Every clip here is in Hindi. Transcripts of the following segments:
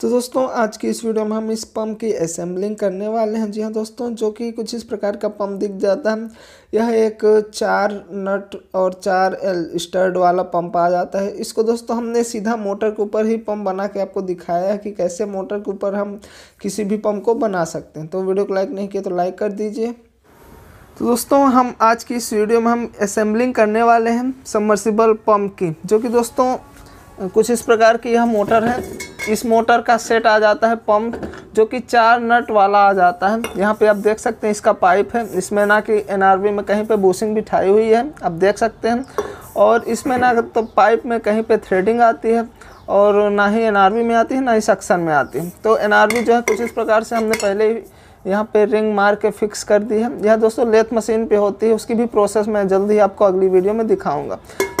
तो दोस्तों आज की इस वीडियो में हम इस पंप की असेंबलिंग करने वाले हैं जी हाँ दोस्तों जो कि कुछ इस प्रकार का पम्प दिख जाता है यह एक चार नट और चार एल स्टर्ड वाला पंप आ जाता है इसको दोस्तों हमने सीधा मोटर के ऊपर ही पंप बना के आपको दिखाया है कि कैसे मोटर के ऊपर हम किसी भी पंप को बना सकते हैं तो वीडियो को लाइक नहीं किया तो लाइक कर दीजिए तो दोस्तों हम आज की इस वीडियो में हम असेंबलिंग करने वाले हैं सबमर्सिबल पम्प की जो कि दोस्तों कुछ इस प्रकार की यह मोटर है इस मोटर का सेट आ जाता है पंप जो कि चार नट वाला आ जाता है यहाँ पे आप देख सकते हैं इसका पाइप है इसमें ना कि एनआरबी में कहीं पे बोसिंग बिठाई हुई है आप देख सकते हैं और इसमें ना तो पाइप में कहीं पे थ्रेडिंग आती है और ना ही एनआरबी में आती है ना ही सक्शन में आती है तो एनआरबी जो है कुछ इस प्रकार से हमने पहले ही यहाँ पे रिंग मार के फिक्स कर दी है यह दोस्तों लेथ मशीन पे होती है उसकी भी प्रोसेस मैं जल्द ही आपको अगली वीडियो में दिखाऊंगा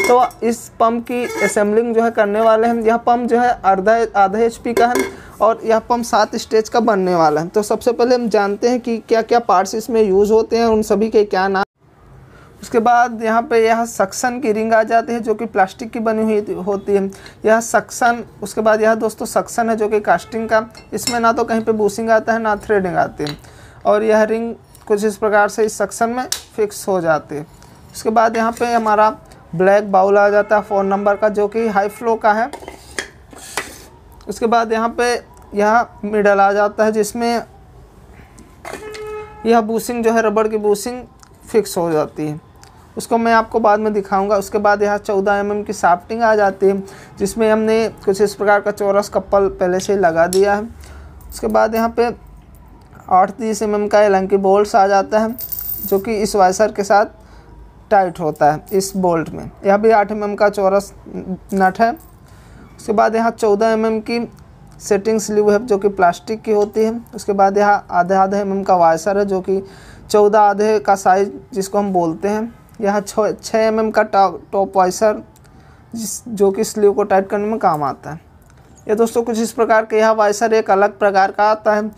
तो इस पंप की असेंबलिंग जो है करने वाले हैं यह पंप जो है आधा आधा एच का है और यह पंप सात स्टेज का बनने वाला है तो सबसे पहले हम जानते हैं कि क्या क्या पार्ट्स इसमें यूज़ होते हैं उन सभी के क्या नाम उसके बाद यहाँ पे यह सक्सन की रिंग आ जाती है जो कि प्लास्टिक की बनी हुई होती है यह सक्सन उसके बाद यह दोस्तों सक्सन है जो कि कास्टिंग का इसमें ना तो कहीं पे बूसिंग आता है ना थ्रेडिंग आती है और यह रिंग कुछ इस प्रकार से इस सक्सन में फिक्स हो जाती है उसके बाद यहाँ पे हमारा ब्लैक बाउल आ जाता है फ़ोन नंबर का जो कि हाई फ्लो का है उसके बाद यहाँ पर यह मिडल आ जाता है जिसमें यह बूसिंग जो है रबड़ की बूसिंग फिक्स हो जाती है उसको मैं आपको बाद में दिखाऊंगा उसके बाद यहाँ चौदह एम की साफ्टिंग आ जाती है जिसमें हमने कुछ इस प्रकार का चौरस कप्पल पहले से लगा दिया है उसके बाद यहाँ पे तीस एम का एलंकी बोल्ट आ जाता है जो कि इस वाइसर के साथ टाइट होता है इस बोल्ट में यह भी आठ एम का चौरस नट है उसके बाद यहाँ चौदह एम की सेटिंग स्लीव है जो कि प्लास्टिक की होती है उसके बाद यहाँ आधे आधे एम का वाइसर है जो कि चौदह आधे का साइज जिसको हम बोलते हैं यह छः एम एम का टॉप वाइसर जिस जो कि स्लीव को टाइट करने में काम आता है ये दोस्तों कुछ इस प्रकार के यह वाइसर एक अलग प्रकार का आता है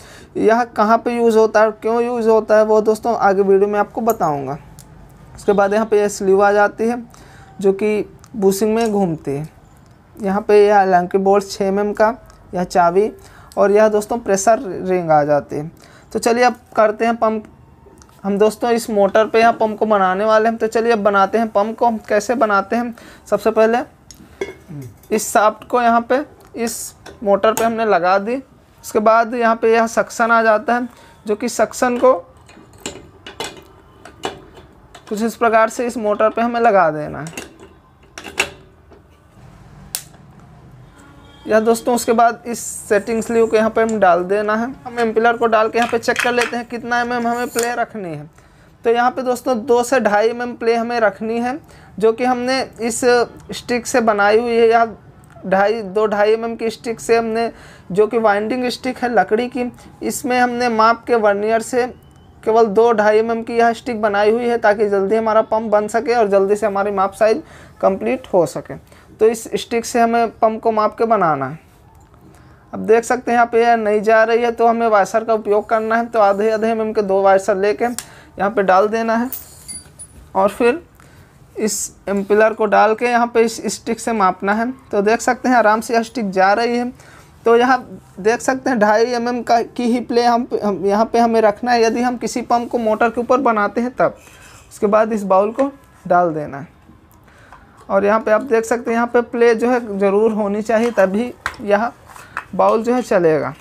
यह कहाँ पे यूज़ होता है क्यों यूज़ होता है वो दोस्तों आगे वीडियो में आपको बताऊँगा उसके बाद यहाँ पर यह स्लीव आ जाती है जो कि बूसिंग में घूमती है यहाँ पे यह लंकी बोल्ट छः एम का यह चाबी और यह दोस्तों प्रेशर रिंग आ जाती है तो चलिए अब करते हैं पंप हम दोस्तों इस मोटर पे यहाँ पंप को बनाने वाले हैं तो चलिए अब बनाते हैं पंप को हम कैसे बनाते हैं सबसे पहले इस साफ्ट को यहाँ पे इस मोटर पे हमने लगा दी उसके बाद यहाँ पे यह सक्सन आ जाता है जो कि सक्सन को कुछ इस प्रकार से इस मोटर पे हमें लगा देना है या दोस्तों उसके बाद इस सेटिंग स्लीव को यहाँ पे हम डाल देना है हम एम्पिलर को डाल के यहाँ पे चेक कर लेते हैं कितना एम हमें प्ले रखनी है तो यहाँ पे दोस्तों दो से ढाई एम प्ले हमें रखनी है जो कि हमने इस स्टिक से बनाई हुई है या ढाई दो ढाई एम की स्टिक से हमने जो कि वाइंडिंग स्टिक है लकड़ी की इसमें हमने माप के वर्नियर से केवल दो ढाई एम की यह स्टिक बनाई हुई है ताकि जल्दी हमारा पम्प बन सके और जल्दी से हमारी माप साइज कम्प्लीट हो सके तो इस स्टिक से हमें पंप को माप के बनाना है अब देख सकते हैं यहाँ पे यह नहीं जा रही है तो हमें वाइसर का उपयोग करना है तो आधे आधे एम के दो ले लेके यहाँ पे डाल देना है और फिर इस एम्पिलर को डाल के यहाँ पे इस स्टिक से मापना है तो देख सकते हैं आराम से यह स्टिक जा रही है तो यहाँ देख सकते हैं ढाई एम का की ही प्ले हम, हम यहाँ पे हमें रखना है यदि हम किसी पंप को मोटर के ऊपर बनाते हैं तब उसके बाद इस बाउल को डाल देना है और यहाँ पे आप देख सकते हैं यहाँ पे प्ले जो है ज़रूर होनी चाहिए तभी यह बाउल जो है चलेगा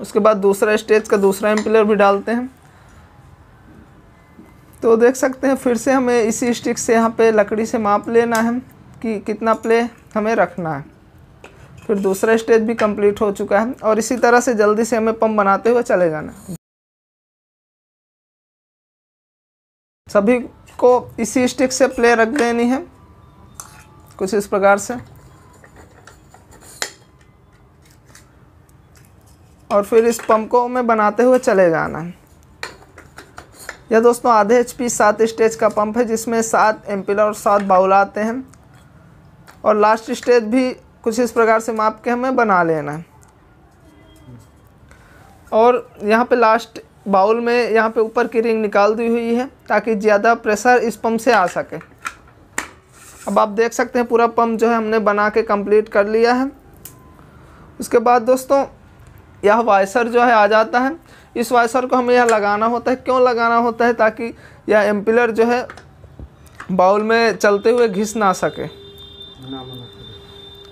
उसके बाद दूसरा स्टेज का दूसरा एम्पलर भी डालते हैं तो देख सकते हैं फिर से हमें इसी स्टिक से यहाँ पे लकड़ी से माप लेना है कि कितना प्ले हमें रखना है फिर दूसरा स्टेज भी कंप्लीट हो चुका है और इसी तरह से जल्दी से हमें पम्प बनाते हुए चले जाना है सभी को इसी स्टिक से प्ले रख देनी है कुछ इस प्रकार से और फिर इस पंप को हमें बनाते हुए चले जाना है यह दोस्तों आधे एच पी सात स्टेज का पंप है जिसमें सात एम्पिलर और सात बाउल आते हैं और लास्ट स्टेज भी कुछ इस प्रकार से माप के हमें बना लेना है और यहाँ पे लास्ट बाउल में यहाँ पे ऊपर की रिंग निकाल दी हुई है ताकि ज़्यादा प्रेशर इस पंप से आ सके अब आप देख सकते हैं पूरा पम्प जो है हमने बना के कंप्लीट कर लिया है उसके बाद दोस्तों यह वाइसर जो है आ जाता है इस वाइसर को हमें यह लगाना होता है क्यों लगाना होता है ताकि यह एम्पिलर जो है बाउल में चलते हुए घिस ना सके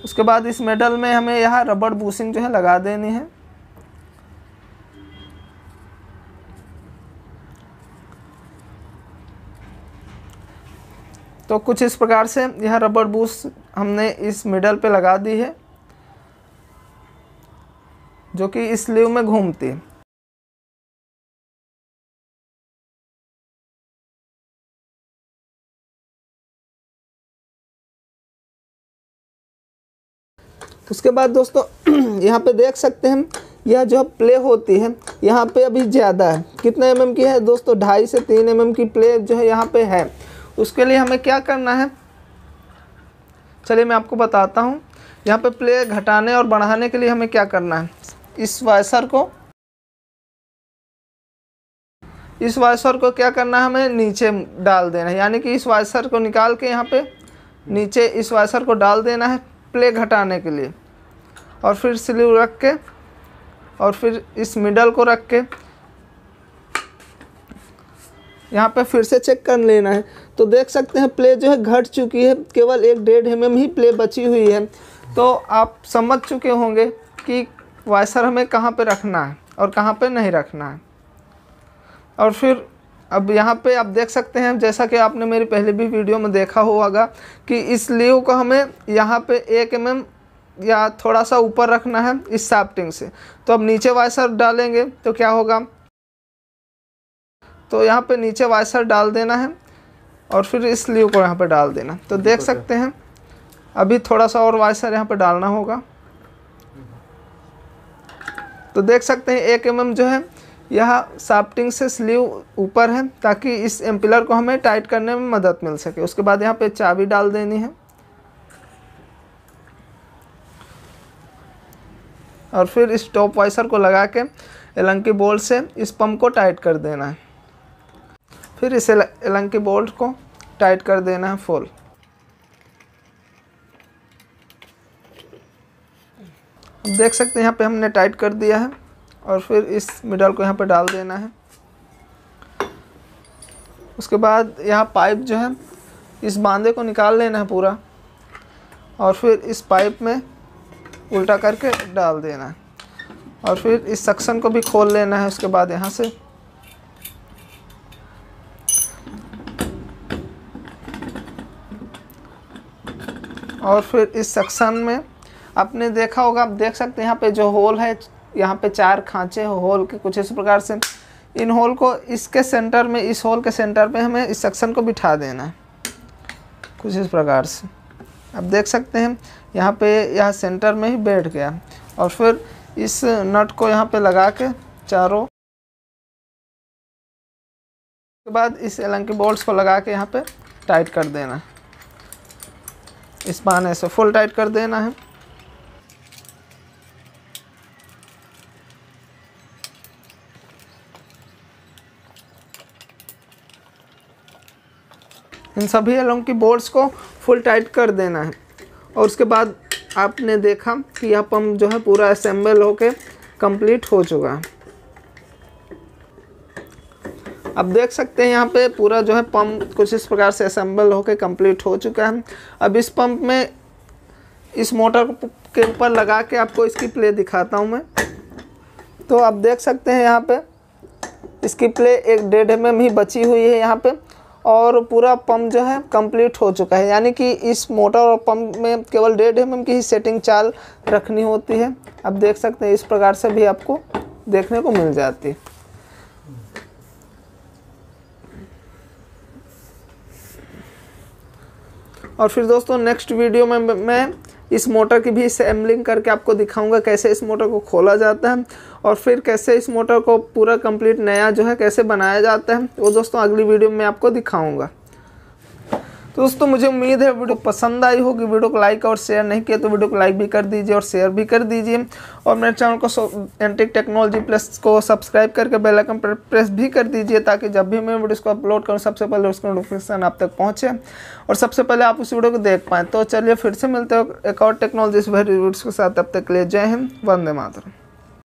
उसके बाद इस मेडल में हमें यह रबड़ बूसिंग जो है लगा देनी है तो कुछ इस प्रकार से यह रबर बूस हमने इस मिडल पे लगा दी है जो कि इस स्लीव में घूमती है उसके बाद दोस्तों यहाँ पे देख सकते हैं यह जो प्ले होती है यहाँ पे अभी ज़्यादा है कितने एम की है दोस्तों ढाई से तीन एम की प्ले जो है यहाँ पे है उसके लिए हमें क्या करना है चलिए मैं आपको बताता हूँ यहाँ पे प्ले घटाने और बढ़ाने के लिए हमें क्या करना है इस वायसर को इस वायसर को क्या करना है हमें नीचे डाल देना है यानी कि इस वायसर को निकाल के यहाँ पे नीचे इस वायसर को डाल देना है प्ले घटाने के लिए और फिर स्लीव रख के और फिर इस मिडल को रख के यहाँ पर फिर से चेक कर लेना है तो देख सकते हैं प्ले जो है घट चुकी है केवल एक डेढ़ एम ही प्ले बची हुई है तो आप समझ चुके होंगे कि वाइसर हमें कहाँ पे रखना है और कहाँ पे नहीं रखना है और फिर अब यहाँ पे आप देख सकते हैं जैसा कि आपने मेरी पहले भी वीडियो में देखा होगा कि इस लीव को हमें यहाँ पे एक एम या थोड़ा सा ऊपर रखना है इस साफ्टिंग से तो अब नीचे वाइसर डालेंगे तो क्या होगा तो यहाँ पे नीचे वाइसर डाल देना है और फिर इस लीव को यहाँ पे डाल देना तो देख सकते हैं अभी थोड़ा सा और वाइसर यहाँ पे डालना होगा तो देख सकते हैं एक एम जो है यह साफ्टिंग से स्लीव ऊपर है ताकि इस एम्पिलर को हमें टाइट करने में मदद मिल सके उसके बाद यहाँ पे चाबी डाल देनी है और फिर इस टॉप वाइसर को लगा के एलंकी बोल्ट से इस पंप को टाइट कर देना है फिर इसे एलंग के बोल्ट को टाइट कर देना है फुल देख सकते हैं यहाँ पे हमने टाइट कर दिया है और फिर इस मिडल को यहाँ पे डाल देना है उसके बाद यहाँ पाइप जो है इस बांधे को निकाल लेना है पूरा और फिर इस पाइप में उल्टा करके डाल देना है और फिर इस सक्शन को भी खोल लेना है उसके बाद यहाँ से और फिर इस सेक्शन में आपने देखा होगा आप देख सकते हैं यहाँ पे जो होल है यहाँ पे चार खांचे होल के कुछ इस प्रकार से इन होल को इसके सेंटर में इस होल के सेंटर पे हमें इस सेक्शन को बिठा देना है कुछ इस प्रकार से आप देख सकते हैं यहाँ पे यह सेंटर में ही बैठ गया और फिर इस नट को यहाँ पे लगा के चारों के बाद इस एलंकी बोल्ट को लगा के यहाँ पर टाइट कर देना इस बहाने से फुल टाइट कर देना है इन सभी एलोंग की बोर्ड्स को फुल टाइट कर देना है और उसके बाद आपने देखा कि यह पंप जो है पूरा असेंबल होके कंप्लीट हो चुका है अब देख सकते हैं यहाँ पे पूरा जो है पंप कुछ इस प्रकार से असेंबल होकर कंप्लीट हो चुका है अब इस पंप में इस मोटर के ऊपर लगा के आपको इसकी प्ले दिखाता हूँ मैं तो आप देख सकते हैं यहाँ पे इसकी प्ले एक डेढ़ एम एम ही बची हुई है यहाँ पे और पूरा पंप जो है कंप्लीट हो चुका है यानी कि इस मोटर और पंप में केवल डेढ़ एम एम की ही सेटिंग चाल रखनी होती है आप देख सकते हैं इस प्रकार से भी आपको देखने को मिल जाती है और फिर दोस्तों नेक्स्ट वीडियो में मैं इस मोटर की भी असेंबलिंग करके आपको दिखाऊंगा कैसे इस मोटर को खोला जाता है और फिर कैसे इस मोटर को पूरा कंप्लीट नया जो है कैसे बनाया जाता है वो दोस्तों अगली वीडियो में आपको दिखाऊंगा तो दोस्तों मुझे उम्मीद है वीडियो पसंद आई होगी वीडियो को लाइक और शेयर नहीं किया तो वीडियो को लाइक भी कर दीजिए और शेयर भी कर दीजिए और मेरे चैनल को एंटिक टेक्नोलॉजी प्लस को सब्सक्राइब करके बेल आइकन पर प्रेस भी कर दीजिए ताकि जब भी मैं वीडियो को अपलोड करूँ सबसे पहले उसका नोटिफिकेशन आप तक पहुँचे और सबसे पहले आप उस वीडियो को देख पाएँ तो चलिए फिर से मिलते हो एक और टेक्नोलॉजी वीडियो के साथ अब तक ले लिए जय हिंद वंदे मातरम